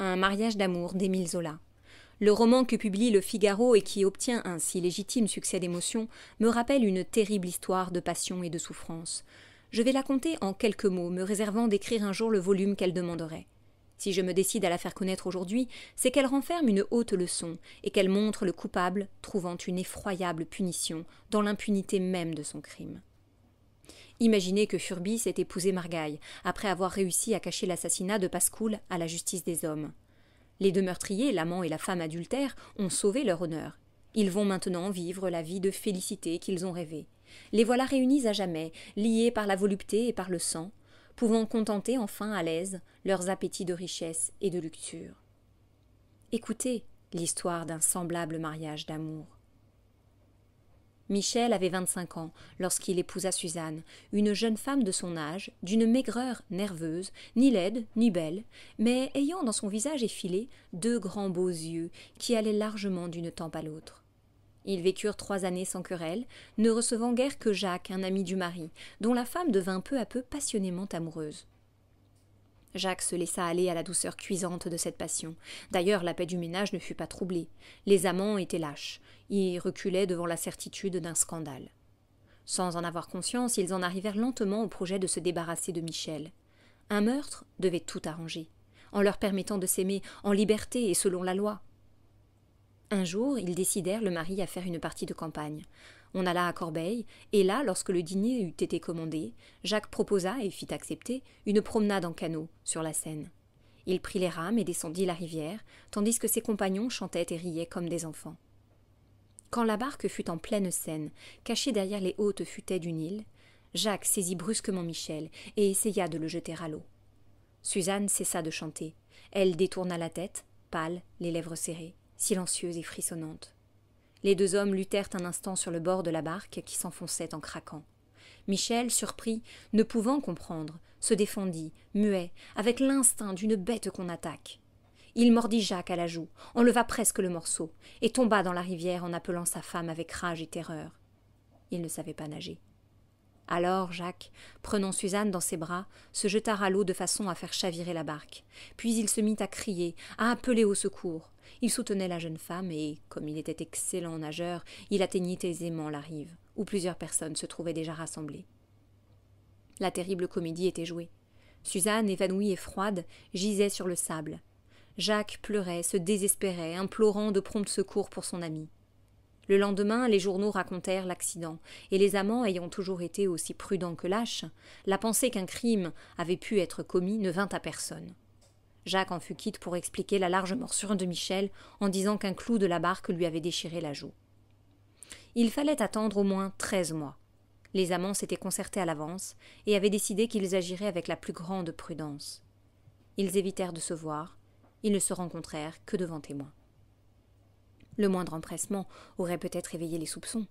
Un mariage d'amour d'Émile Zola. Le roman que publie Le Figaro et qui obtient un si légitime succès d'émotion me rappelle une terrible histoire de passion et de souffrance. Je vais la conter en quelques mots, me réservant d'écrire un jour le volume qu'elle demanderait. Si je me décide à la faire connaître aujourd'hui, c'est qu'elle renferme une haute leçon et qu'elle montre le coupable trouvant une effroyable punition dans l'impunité même de son crime. Imaginez que Furby s'est épousé Margaille, après avoir réussi à cacher l'assassinat de Pascoul à la justice des hommes. Les deux meurtriers, l'amant et la femme adultère, ont sauvé leur honneur. Ils vont maintenant vivre la vie de félicité qu'ils ont rêvée. Les voilà réunis à jamais, liés par la volupté et par le sang, pouvant contenter enfin à l'aise leurs appétits de richesse et de luxure. Écoutez l'histoire d'un semblable mariage d'amour. Michel avait vingt-cinq ans lorsqu'il épousa Suzanne, une jeune femme de son âge, d'une maigreur nerveuse, ni laide ni belle, mais ayant dans son visage effilé deux grands beaux yeux qui allaient largement d'une tempe à l'autre. Ils vécurent trois années sans querelle, ne recevant guère que Jacques, un ami du mari, dont la femme devint peu à peu passionnément amoureuse. Jacques se laissa aller à la douceur cuisante de cette passion. D'ailleurs, la paix du ménage ne fut pas troublée. Les amants étaient lâches. Ils reculaient devant la certitude d'un scandale. Sans en avoir conscience, ils en arrivèrent lentement au projet de se débarrasser de Michel. Un meurtre devait tout arranger, en leur permettant de s'aimer en liberté et selon la loi. Un jour, ils décidèrent le mari à faire une partie de campagne. On alla à Corbeil, et là, lorsque le dîner eut été commandé, Jacques proposa et fit accepter une promenade en canot sur la Seine. Il prit les rames et descendit la rivière, tandis que ses compagnons chantaient et riaient comme des enfants. Quand la barque fut en pleine Seine, cachée derrière les hautes futaies du Nil, Jacques saisit brusquement Michel et essaya de le jeter à l'eau. Suzanne cessa de chanter. Elle détourna la tête, pâle, les lèvres serrées, silencieuse et frissonnante. Les deux hommes luttèrent un instant sur le bord de la barque qui s'enfonçait en craquant. Michel, surpris, ne pouvant comprendre, se défendit, muet, avec l'instinct d'une bête qu'on attaque. Il mordit Jacques à la joue, enleva presque le morceau, et tomba dans la rivière en appelant sa femme avec rage et terreur. Il ne savait pas nager. Alors Jacques, prenant Suzanne dans ses bras, se jeta à l'eau de façon à faire chavirer la barque. Puis il se mit à crier, à appeler au secours. Il soutenait la jeune femme et, comme il était excellent nageur, il atteignit aisément la rive, où plusieurs personnes se trouvaient déjà rassemblées. La terrible comédie était jouée. Suzanne, évanouie et froide, gisait sur le sable. Jacques pleurait, se désespérait, implorant de prompt secours pour son amie. Le lendemain, les journaux racontèrent l'accident, et les amants ayant toujours été aussi prudents que lâches, la pensée qu'un crime avait pu être commis ne vint à personne. Jacques en fut quitte pour expliquer la large morsure de Michel en disant qu'un clou de la barque lui avait déchiré la joue. Il fallait attendre au moins treize mois. Les amants s'étaient concertés à l'avance et avaient décidé qu'ils agiraient avec la plus grande prudence. Ils évitèrent de se voir, ils ne se rencontrèrent que devant témoins. Le moindre empressement aurait peut-être éveillé les soupçons.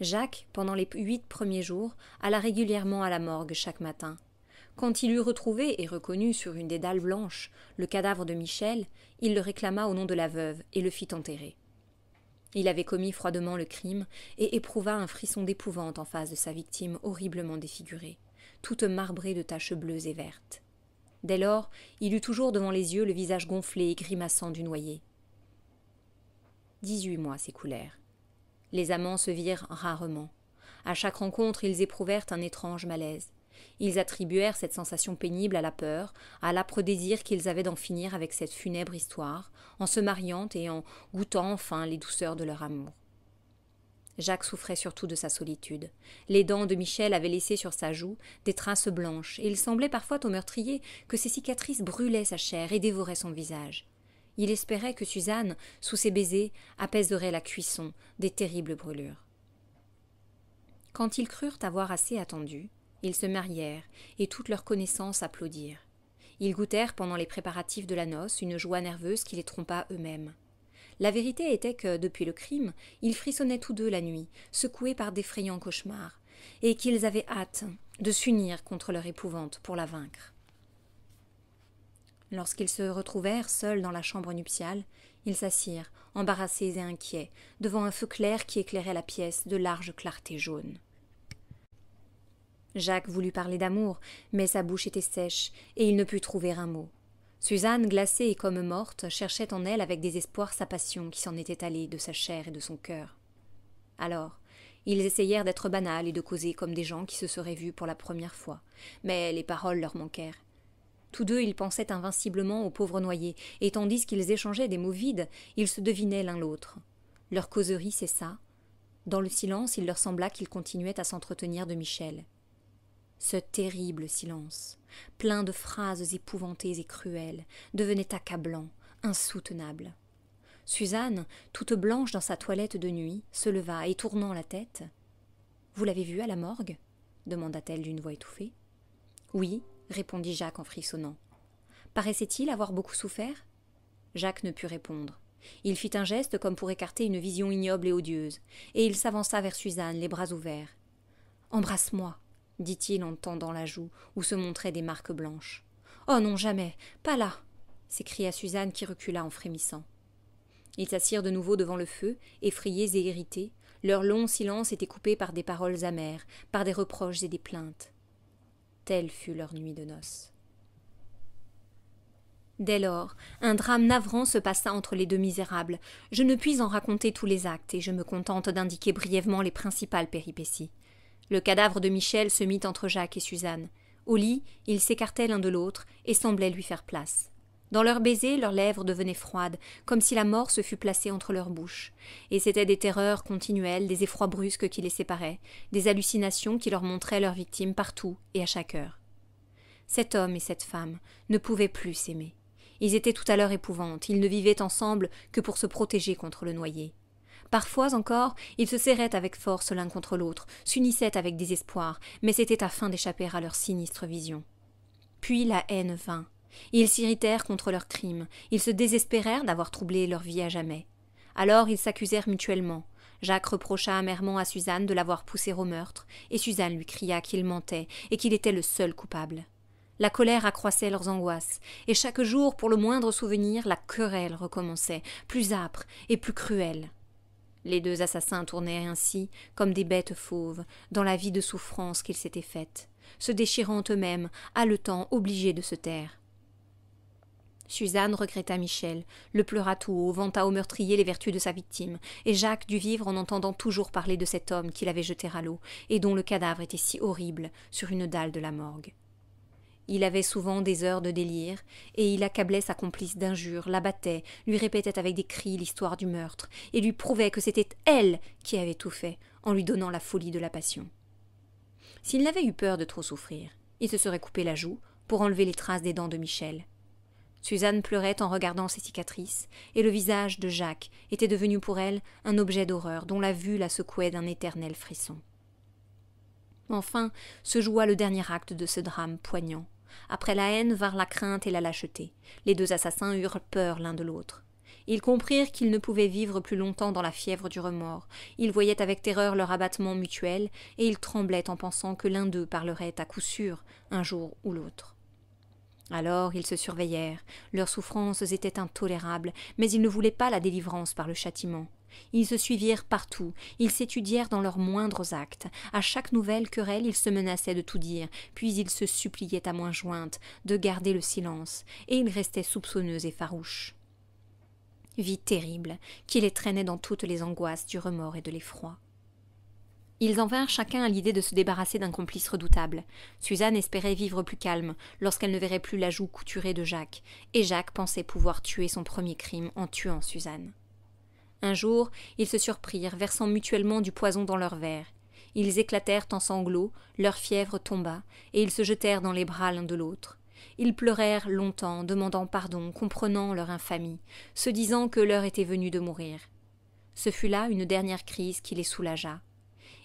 Jacques, pendant les huit premiers jours, alla régulièrement à la morgue chaque matin. Quand il eut retrouvé et reconnu sur une des dalles blanches le cadavre de Michel, il le réclama au nom de la veuve et le fit enterrer. Il avait commis froidement le crime et éprouva un frisson d'épouvante en face de sa victime horriblement défigurée, toute marbrée de taches bleues et vertes. Dès lors, il eut toujours devant les yeux le visage gonflé et grimaçant du noyé. Dix-huit mois s'écoulèrent. Les amants se virent rarement. À chaque rencontre, ils éprouvèrent un étrange malaise. Ils attribuèrent cette sensation pénible à la peur, à l'âpre désir qu'ils avaient d'en finir avec cette funèbre histoire, en se mariant et en goûtant enfin les douceurs de leur amour. Jacques souffrait surtout de sa solitude. Les dents de Michel avaient laissé sur sa joue des traces blanches, et il semblait parfois au meurtrier que ces cicatrices brûlaient sa chair et dévoraient son visage. Il espérait que Suzanne, sous ses baisers, apaiserait la cuisson des terribles brûlures. Quand ils crurent avoir assez attendu, ils se marièrent et toutes leurs connaissances applaudirent. Ils goûtèrent pendant les préparatifs de la noce une joie nerveuse qui les trompa eux-mêmes. La vérité était que, depuis le crime, ils frissonnaient tous deux la nuit, secoués par d'effrayants cauchemars, et qu'ils avaient hâte de s'unir contre leur épouvante pour la vaincre. Lorsqu'ils se retrouvèrent seuls dans la chambre nuptiale, ils s'assirent, embarrassés et inquiets, devant un feu clair qui éclairait la pièce de larges clartés jaunes. Jacques voulut parler d'amour, mais sa bouche était sèche, et il ne put trouver un mot. Suzanne, glacée et comme morte, cherchait en elle avec désespoir sa passion qui s'en était allée de sa chair et de son cœur. Alors, ils essayèrent d'être banals et de causer comme des gens qui se seraient vus pour la première fois, mais les paroles leur manquèrent, tous deux, ils pensaient invinciblement au pauvre noyé, et tandis qu'ils échangeaient des mots vides, ils se devinaient l'un l'autre. Leur causerie cessa. Dans le silence, il leur sembla qu'ils continuaient à s'entretenir de Michel. Ce terrible silence, plein de phrases épouvantées et cruelles, devenait accablant, insoutenable. Suzanne, toute blanche dans sa toilette de nuit, se leva et tournant la tête. Vous l'avez vu à la morgue demanda-t-elle d'une voix étouffée. Oui, répondit Jacques en frissonnant. Paraissait-il avoir beaucoup souffert Jacques ne put répondre. Il fit un geste comme pour écarter une vision ignoble et odieuse, et il s'avança vers Suzanne, les bras ouverts. Embrasse-moi, dit-il en tendant la joue où se montraient des marques blanches. Oh non, jamais, pas là s'écria Suzanne qui recula en frémissant. Ils s'assirent de nouveau devant le feu, effrayés et irrités. Leur long silence était coupé par des paroles amères, par des reproches et des plaintes. Telle fut leur nuit de noces. Dès lors, un drame navrant se passa entre les deux misérables. Je ne puis en raconter tous les actes, et je me contente d'indiquer brièvement les principales péripéties. Le cadavre de Michel se mit entre Jacques et Suzanne. Au lit, ils s'écartaient l'un de l'autre et semblaient lui faire place. Dans leurs baisers, leurs lèvres devenaient froides, comme si la mort se fût placée entre leurs bouches. Et c'était des terreurs continuelles, des effrois brusques qui les séparaient, des hallucinations qui leur montraient leurs victimes partout et à chaque heure. Cet homme et cette femme ne pouvaient plus s'aimer. Ils étaient tout à l'heure épouvantes, ils ne vivaient ensemble que pour se protéger contre le noyé. Parfois encore, ils se serraient avec force l'un contre l'autre, s'unissaient avec désespoir, mais c'était afin d'échapper à leur sinistre vision. Puis la haine vint, ils s'irritèrent contre leurs crimes, ils se désespérèrent d'avoir troublé leur vie à jamais. Alors ils s'accusèrent mutuellement. Jacques reprocha amèrement à Suzanne de l'avoir poussé au meurtre, et Suzanne lui cria qu'il mentait et qu'il était le seul coupable. La colère accroissait leurs angoisses, et chaque jour, pour le moindre souvenir, la querelle recommençait, plus âpre et plus cruelle. Les deux assassins tournaient ainsi, comme des bêtes fauves, dans la vie de souffrance qu'ils s'étaient faite, se déchirant eux-mêmes, temps obligés de se taire. Suzanne regretta Michel, le pleura tout haut, vanta au meurtrier les vertus de sa victime, et Jacques dut vivre en entendant toujours parler de cet homme qu'il avait jeté à l'eau, et dont le cadavre était si horrible sur une dalle de la morgue. Il avait souvent des heures de délire, et il accablait sa complice d'injures, l'abattait, lui répétait avec des cris l'histoire du meurtre, et lui prouvait que c'était elle qui avait tout fait, en lui donnant la folie de la passion. S'il n'avait eu peur de trop souffrir, il se serait coupé la joue pour enlever les traces des dents de Michel. Suzanne pleurait en regardant ses cicatrices, et le visage de Jacques était devenu pour elle un objet d'horreur dont la vue la secouait d'un éternel frisson. Enfin se joua le dernier acte de ce drame poignant. Après la haine vinrent la crainte et la lâcheté. Les deux assassins eurent peur l'un de l'autre. Ils comprirent qu'ils ne pouvaient vivre plus longtemps dans la fièvre du remords. Ils voyaient avec terreur leur abattement mutuel, et ils tremblaient en pensant que l'un d'eux parlerait à coup sûr un jour ou l'autre. Alors ils se surveillèrent, leurs souffrances étaient intolérables, mais ils ne voulaient pas la délivrance par le châtiment. Ils se suivirent partout, ils s'étudièrent dans leurs moindres actes. À chaque nouvelle querelle, ils se menaçaient de tout dire, puis ils se suppliaient à moins jointe de garder le silence, et ils restaient soupçonneux et farouches. Vie terrible, qui les traînait dans toutes les angoisses du remords et de l'effroi. Ils en vinrent chacun à l'idée de se débarrasser d'un complice redoutable. Suzanne espérait vivre plus calme lorsqu'elle ne verrait plus la joue couturée de Jacques, et Jacques pensait pouvoir tuer son premier crime en tuant Suzanne. Un jour, ils se surprirent, versant mutuellement du poison dans leurs verres. Ils éclatèrent en sanglots, leur fièvre tomba, et ils se jetèrent dans les bras l'un de l'autre. Ils pleurèrent longtemps, demandant pardon, comprenant leur infamie, se disant que l'heure était venue de mourir. Ce fut là une dernière crise qui les soulagea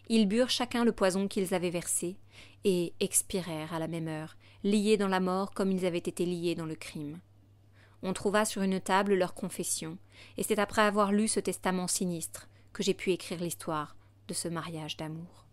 ils burent chacun le poison qu'ils avaient versé, et expirèrent à la même heure, liés dans la mort comme ils avaient été liés dans le crime. On trouva sur une table leur confession, et c'est après avoir lu ce testament sinistre que j'ai pu écrire l'histoire de ce mariage d'amour.